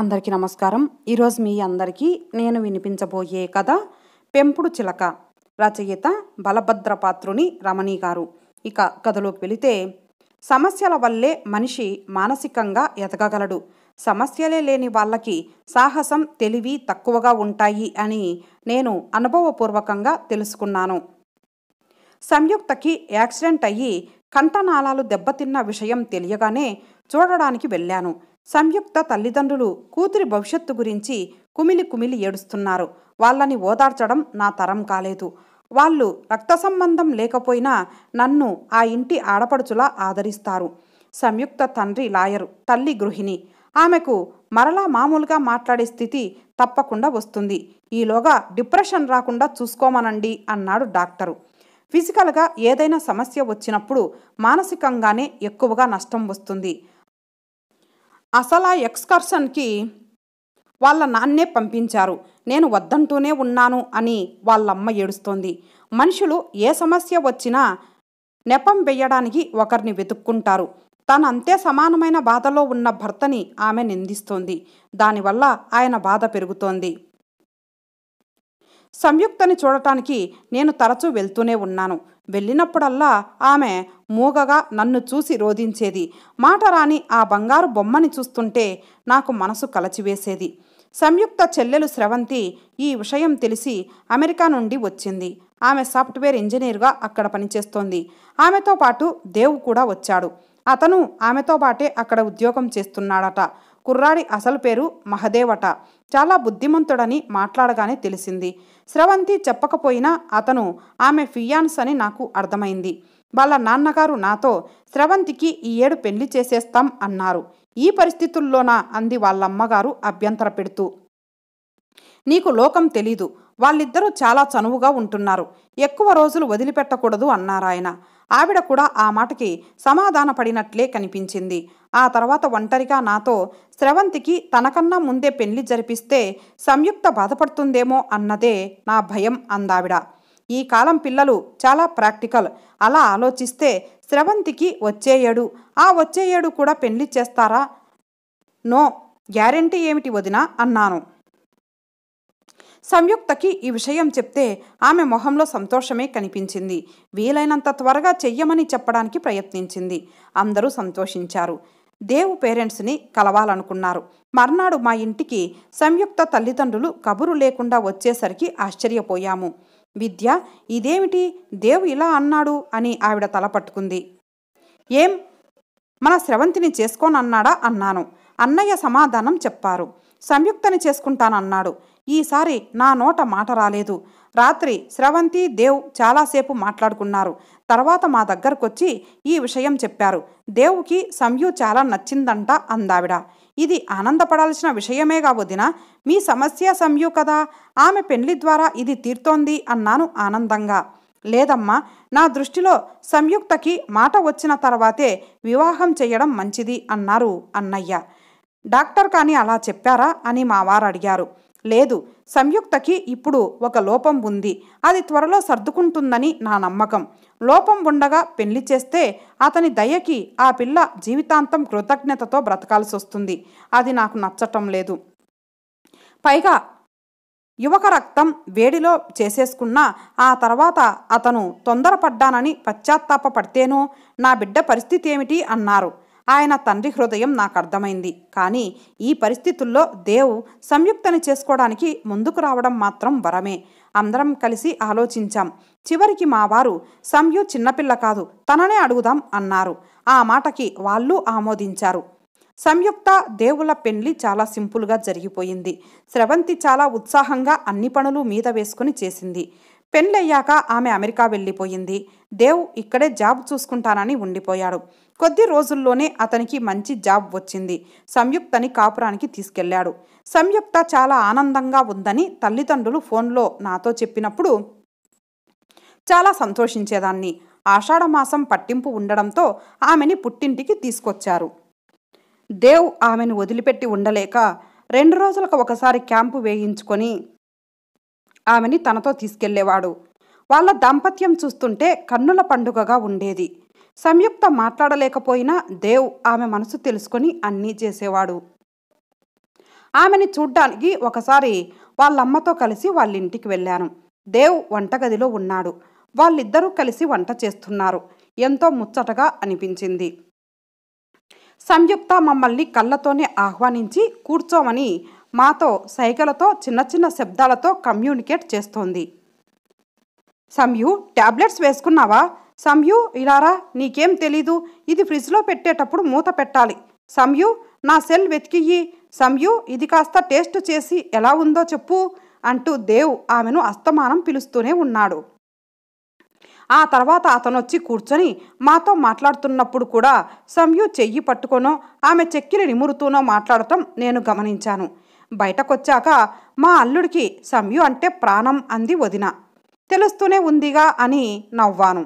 అందరికీ నమస్కారం ఈరోజు మీ అందరికీ నేను వినిపించబోయే కథ పెంపుడు చిలక రచయిత బలభద్రపాత్రుని రమణి గారు ఇక కథలోకి వెళితే సమస్యల వల్లే మనిషి మానసికంగా ఎదగగలడు సమస్యలే లేని వాళ్ళకి సాహసం తెలివి తక్కువగా ఉంటాయి అని నేను అనుభవపూర్వకంగా తెలుసుకున్నాను సంయుక్తకి యాక్సిడెంట్ అయ్యి కంఠనాళాలు దెబ్బతిన్న విషయం తెలియగానే చూడడానికి వెళ్ళాను సంయుక్త తల్లిదండ్రులు కూతురి భవిష్యత్తు గురించి కుమిలి కుమిలి ఏడుస్తున్నారు వాళ్ళని ఓదార్చడం నా తరం కాలేదు వాళ్ళు రక్త సంబంధం లేకపోయినా నన్ను ఆ ఇంటి ఆడపడుచులా ఆదరిస్తారు సంయుక్త తండ్రి లాయరు తల్లి గృహిణి ఆమెకు మరలా మామూలుగా మాట్లాడే స్థితి తప్పకుండా వస్తుంది ఈలోగా డిప్రెషన్ రాకుండా చూసుకోమనండి అన్నాడు డాక్టరు ఫిజికల్గా ఏదైనా సమస్య వచ్చినప్పుడు మానసికంగానే ఎక్కువగా నష్టం వస్తుంది అసలు ఆ ఎక్స్కర్షన్కి వాళ్ళ నాన్నే పంపించారు నేను వద్దంటూనే ఉన్నాను అని వాళ్ళమ్మ ఏడుస్తోంది మనుషులు ఏ సమస్య వచ్చినా నెపం వేయడానికి ఒకరిని వెతుక్కుంటారు తను అంతే సమానమైన బాధలో ఉన్న భర్తని ఆమె నిందిస్తోంది దానివల్ల ఆయన బాధ పెరుగుతోంది సంయుక్తని చూడటానికి నేను తరచూ వెళ్తూనే ఉన్నాను వెళ్ళినప్పుడల్లా ఆమె మూగగా నన్ను చూసి రోధించేది మాట రాని ఆ బంగారు బొమ్మని చూస్తుంటే నాకు మనసు కలచివేసేది సంయుక్త చెల్లెలు స్రవంతి ఈ విషయం తెలిసి అమెరికా నుండి వచ్చింది ఆమె సాఫ్ట్వేర్ ఇంజనీర్గా అక్కడ పనిచేస్తోంది ఆమెతో పాటు దేవు కూడా వచ్చాడు అతను ఆమెతో పాటే అక్కడ ఉద్యోగం చేస్తున్నాడట కుర్రాడి అసలు పేరు మహదేవట చాలా బుద్ధిమంతుడని మాట్లాడగానే తెలిసింది స్రవంతి చెప్పకపోయినా అతను ఆమె ఫియాన్స్ అని నాకు అర్థమైంది వాళ్ళ నాన్నగారు నాతో స్రవంతికి ఈ ఏడు పెళ్లి చేసేస్తాం అన్నారు ఈ పరిస్థితుల్లోనా అంది వాళ్ళమ్మగారు అభ్యంతర పెడుతూ నీకు లోకం తెలీదు వాళ్ళిద్దరూ చాలా చనువుగా ఉంటున్నారు ఎక్కువ రోజులు వదిలిపెట్టకూడదు అన్నారాయన ఆవిడ కూడా ఆ మాటకి సమాధానపడినట్లే కనిపించింది ఆ తర్వాత ఒంటరిగా నాతో స్రవంతికి తనకన్నా ముందే పెళ్లి జరిపిస్తే సంయుక్త బాధపడుతుందేమో అన్నదే నా భయం అందావిడ ఈ కాలం పిల్లలు చాలా ప్రాక్టికల్ అలా ఆలోచిస్తే స్రవంతికి వచ్చే ఏడు ఆ వచ్చే ఏడు కూడా పెళ్లి చేస్తారా నో గ్యారంటీ ఏమిటి వదినా అన్నాను సంయుక్తకి ఈ విషయం చెప్తే ఆమె మొహంలో సంతోషమే కనిపించింది వీలైనంత త్వరగా చెయ్యమని చెప్పడానికి ప్రయత్నించింది అందరూ సంతోషించారు దేవు పేరెంట్స్ని కలవాలనుకున్నారు మర్నాడు మా ఇంటికి సంయుక్త తల్లిదండ్రులు కబురు లేకుండా వచ్చేసరికి ఆశ్చర్యపోయాము విద్య ఇదేమిటి దేవు ఇలా అన్నాడు అని ఆవిడ తల పట్టుకుంది ఏం మన స్రవంతిని చేసుకోనన్నాడా అన్నాను అన్నయ్య సమాధానం చెప్పారు సంయుక్తని చేసుకుంటానన్నాడు ఈసారి నా నోట మాట రాలేదు రాత్రి స్రవంతి దేవ్ చాలాసేపు మాట్లాడుకున్నారు తర్వాత మా దగ్గరకొచ్చి ఈ విషయం చెప్పారు దేవుకి సంయు చాలా నచ్చిందంట అందావిడ ఇది ఆనందపడాల్సిన విషయమే కావుదిన మీ సమస్య సంయు కదా ఆమె పెళ్లి ద్వారా ఇది తీర్తోంది అన్నాను ఆనందంగా లేదమ్మా నా దృష్టిలో సంయుక్తకి మాట వచ్చిన తర్వాతే వివాహం చేయడం మంచిది అన్నారు అన్నయ్య డాక్టర్ కానీ అలా చెప్పారా అని మా వారు అడిగారు లేదు సంయుక్తకి ఇప్పుడు ఒక లోపం ఉంది అది త్వరలో సర్దుకుంటుందని నా నమ్మకం లోపం ఉండగా పెళ్లి చేస్తే అతని దయకి ఆ పిల్ల జీవితాంతం కృతజ్ఞతతో బ్రతకాల్సి వస్తుంది అది నాకు నచ్చటం లేదు పైగా యువక రక్తం వేడిలో చేసేసుకున్నా ఆ తర్వాత అతను తొందరపడ్డానని పశ్చాత్తాపపడితేనూ నా బిడ్డ పరిస్థితి ఏమిటి అన్నారు ఆయన తండ్రి హృదయం నాకు అర్థమైంది కానీ ఈ పరిస్థితుల్లో దేవ్ సంయుక్తని చేసుకోవడానికి ముందుకు రావడం మాత్రం వరమే అందరం కలిసి ఆలోచించాం చివరికి మా వారు సంయు చిన్నపిల్ల కాదు తననే అడుగుదాం అన్నారు ఆ మాటకి వాళ్ళు ఆమోదించారు సంయుక్త దేవుల పెండ్లి చాలా సింపుల్గా జరిగిపోయింది స్రవంతి చాలా ఉత్సాహంగా అన్ని పనులు మీద వేసుకుని చేసింది పెళ్ళయ్యాక ఆమె అమెరికా వెళ్ళిపోయింది దేవ్ ఇక్కడే జాబ్ చూసుకుంటానని ఉండిపోయాడు కొద్ది రోజుల్లోనే అతనికి మంచి జాబ్ వచ్చింది సంయుక్తని కాపురానికి తీసుకెళ్లాడు సంయుక్త చాలా ఆనందంగా ఉందని తల్లిదండ్రులు ఫోన్లో నాతో చెప్పినప్పుడు చాలా సంతోషించేదాన్ని ఆషాఢమాసం పట్టింపు ఉండడంతో ఆమెని పుట్టింటికి తీసుకొచ్చారు దేవ్ ఆమెను వదిలిపెట్టి ఉండలేక రెండు రోజులకు ఒకసారి క్యాంపు వేయించుకొని ఆమెని తనతో తీసుకెళ్లేవాడు వాళ్ళ దాంపత్యం చూస్తుంటే కన్నుల పండుగగా ఉండేది సంయుక్త మాట్లాడలేకపోయినా దేవ్ ఆమె మనసు తెలుసుకొని అన్నీ చేసేవాడు ఆమెని చూడ్డానికి ఒకసారి వాళ్ళమ్మతో కలిసి వాళ్ళ ఇంటికి వెళ్ళాను దేవ్ వంటగదిలో ఉన్నాడు వాళ్ళిద్దరూ కలిసి వంట చేస్తున్నారు ఎంతో ముచ్చటగా అనిపించింది సంయుక్త మమ్మల్ని కళ్ళతోనే ఆహ్వానించి కూర్చోమని మాతో సైగలతో చిన్న చిన్న శబ్దాలతో కమ్యూనికేట్ చేస్తోంది సమ్యూ ట్యాబ్లెట్స్ వేసుకున్నావా సమ్యూ ఇలారా నీకేం తెలీదు ఇది ఫ్రిడ్జ్లో పెట్టేటప్పుడు మూత పెట్టాలి సమ్యూ నా సెల్ వెతికియ్యి సమ్యూ ఇది కాస్త టేస్ట్ చేసి ఎలా ఉందో చెప్పు అంటూ దేవ్ ఆమెను అస్తమానం పిలుస్తూనే ఉన్నాడు ఆ తర్వాత అతను వచ్చి కూర్చొని మాతో మాట్లాడుతున్నప్పుడు కూడా సంయు చెయ్యి పట్టుకొనో ఆమె చెక్కిలి నిమురుతూనో మాట్లాడటం నేను గమనించాను బయటకొచ్చాక మా అల్లుడికి సమ్యు అంటే ప్రాణం అంది వదిన తెలుస్తూనే ఉందిగా అని నవ్వాను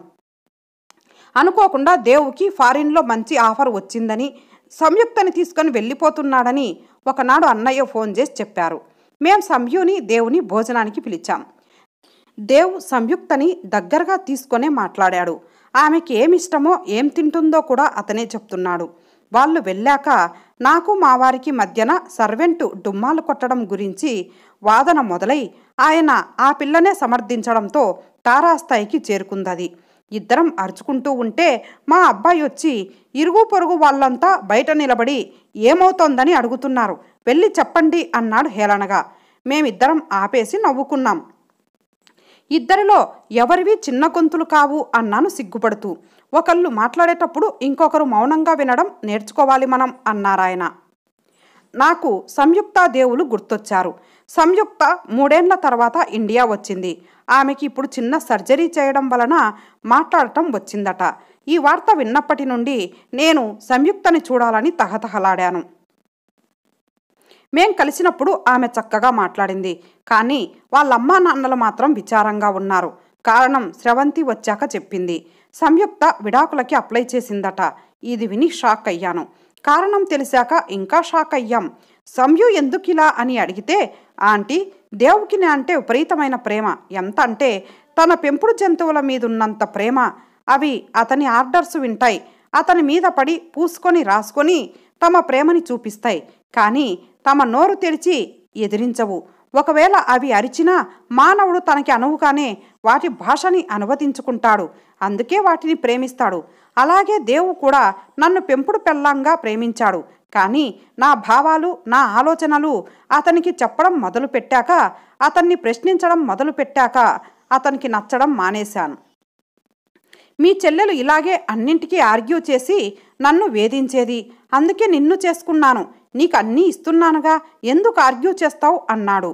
అనుకోకుండా దేవుకి ఫారిన్లో మంచి ఆఫర్ వచ్చిందని సంయుక్తని తీసుకొని వెళ్ళిపోతున్నాడని ఒకనాడు అన్నయ్య ఫోన్ చేసి చెప్పారు మేం సంయుని దేవుని భోజనానికి పిలిచాం దేవ్ సంయుక్తని దగ్గరగా తీసుకొనే మాట్లాడాడు ఆమెకి ఏమిష్టమో ఏం తింటుందో కూడా అతనే చెప్తున్నాడు వాళ్ళు వెళ్ళాక నాకు మా వారికి మధ్యన సర్వెంటు డుమ్మాలు కొట్టడం గురించి వాదన మొదలై ఆయన ఆ పిల్లనే సమర్థించడంతో తారాస్థాయికి చేరుకుందది ఇద్దరం అరుచుకుంటూ ఉంటే మా అబ్బాయి వచ్చి ఇరుగు పొరుగు వాళ్ళంతా బయట నిలబడి ఏమవుతోందని అడుగుతున్నారు వెళ్ళి చెప్పండి అన్నాడు హేళనగా మేమిద్దరం ఆపేసి నవ్వుకున్నాం ఇద్దరిలో ఎవరివి చిన్న గొంతులు కావు అన్నాను సిగ్గుపడుతూ ఒకళ్ళు మాట్లాడేటప్పుడు ఇంకొకరు మౌనంగా వినడం నేర్చుకోవాలి మనం అన్నారాయన నాకు సంయుక్త దేవులు గుర్తొచ్చారు సంయుక్త మూడేండ్ల తర్వాత ఇండియా వచ్చింది ఆమెకి ఇప్పుడు చిన్న సర్జరీ చేయడం వలన మాట్లాడటం వచ్చిందట ఈ వార్త విన్నప్పటి నుండి నేను సంయుక్తని చూడాలని తహతహలాడాను మేం కలిసినప్పుడు ఆమె చక్కగా మాట్లాడింది కానీ వాళ్ళమ్మా నాన్నలు మాత్రం విచారంగా ఉన్నారు కారణం స్రవంతి వచ్చాక చెప్పింది సంయుక్త విడాకులకి అప్లై చేసిందట ఇది విని షాక్ అయ్యాను కారణం తెలిసాక ఇంకా షాక్ అయ్యాం సంయు ఎందుకిలా అని అడిగితే ఆంటీ దేవుకిని అంటే విపరీతమైన ప్రేమ ఎంత అంటే తన పెంపుడు జంతువుల మీదున్నంత ప్రేమ అవి అతని ఆర్డర్స్ వింటాయి అతని మీద పడి పూసుకొని రాసుకొని తమ ప్రేమని చూపిస్తాయి కానీ తమ నోరు తెరిచి ఎదిరించవు ఒకవేళ అవి అరిచినా మానవుడు తనకి అనువుగానే వాటి భాషని అనువదించుకుంటాడు అందుకే వాటిని ప్రేమిస్తాడు అలాగే దేవు కూడా నన్ను పెంపుడు పెళ్ళంగా ప్రేమించాడు కానీ నా భావాలు నా ఆలోచనలు అతనికి చెప్పడం మొదలు పెట్టాక అతన్ని ప్రశ్నించడం మొదలు పెట్టాక అతనికి నచ్చడం మానేశాను మీ చెల్లెలు ఇలాగే అన్నింటికీ ఆర్గ్యూ చేసి నన్ను వేధించేది అందుకే నిన్ను చేసుకున్నాను నీకు అన్నీ ఇస్తున్నానుగా ఎందుకు ఆర్గ్యూ చేస్తావు అన్నాడు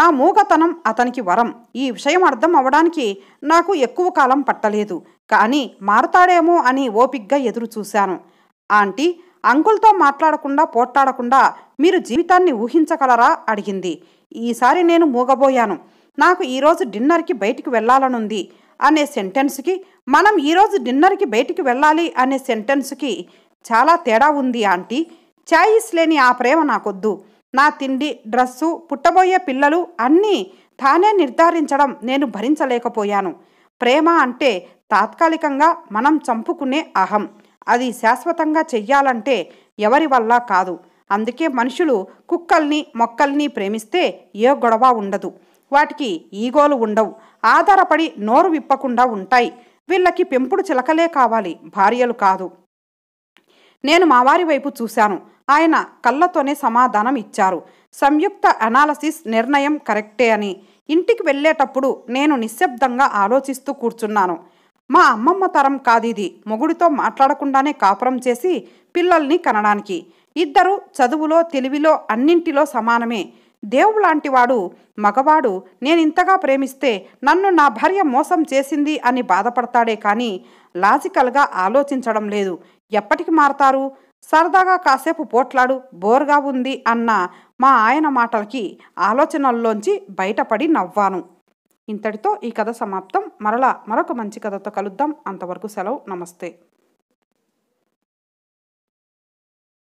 నా మూగతనం అతనికి వరం ఈ విషయం అర్థం అవడానికి నాకు ఎక్కువ కాలం పట్టలేదు కానీ మారతాడేమో అని ఓపిగ్గా ఎదురు చూశాను ఆంటీ అంకుల్తో మాట్లాడకుండా పోట్లాడకుండా మీరు జీవితాన్ని ఊహించగలరా అడిగింది ఈసారి నేను మూగబోయాను నాకు ఈరోజు డిన్నర్కి బయటికి వెళ్లాలనుంది అనే సెంటెన్స్కి మనం ఈరోజు డిన్నర్కి బయటికి వెళ్ళాలి అనే సెంటెన్స్కి చాలా తేడా ఉంది ఆంటీ ఛాయిస్ లేని ఆ ప్రేమ నాకొద్దు నా తిండి డ్రస్సు పుట్టబోయే పిల్లలు అన్నీ తానే నిర్ధారించడం నేను భరించలేకపోయాను ప్రేమ అంటే తాత్కాలికంగా మనం చంపుకునే అహం అది శాశ్వతంగా చెయ్యాలంటే ఎవరి వల్ల కాదు అందుకే మనుషులు కుక్కల్ని మొక్కల్ని ప్రేమిస్తే ఏ గొడవ ఉండదు వాటికి ఈగోలు ఉండవు ఆధారపడి నోరు విప్పకుండా ఉంటాయి వీళ్ళకి పెంపుడు చిలకలే కావాలి భార్యలు కాదు నేను మావారి వైపు చూశాను ఆయన కళ్ళతోనే సమాధానం ఇచ్చారు సంయుక్త అనాలసిస్ నిర్ణయం కరెక్టే అని ఇంటికి వెళ్ళేటప్పుడు నేను నిశ్శబ్దంగా ఆలోచిస్తూ కూర్చున్నాను మా అమ్మమ్మ తరం కాదిది మొగుడితో మాట్లాడకుండానే కాపురం చేసి పిల్లల్ని కనడానికి ఇద్దరు చదువులో తెలివిలో అన్నింటిలో సమానమే దేవుడు లాంటివాడు మగవాడు నేను ఇంతగా ప్రేమిస్తే నన్ను నా భార్య మోసం చేసింది అని బాధపడతాడే కానీ లాజికల్గా ఆలోచించడం లేదు ఎప్పటికి మారతారు సరదాగా కాసేపు పోట్లాడు బోర్గా ఉంది అన్న మా ఆయన మాటలకి ఆలోచనల్లోంచి బయటపడి నవ్వాను ఇంతటితో ఈ కథ సమాప్తం మరలా మరొక మంచి కథతో కలుద్దాం అంతవరకు సెలవు నమస్తే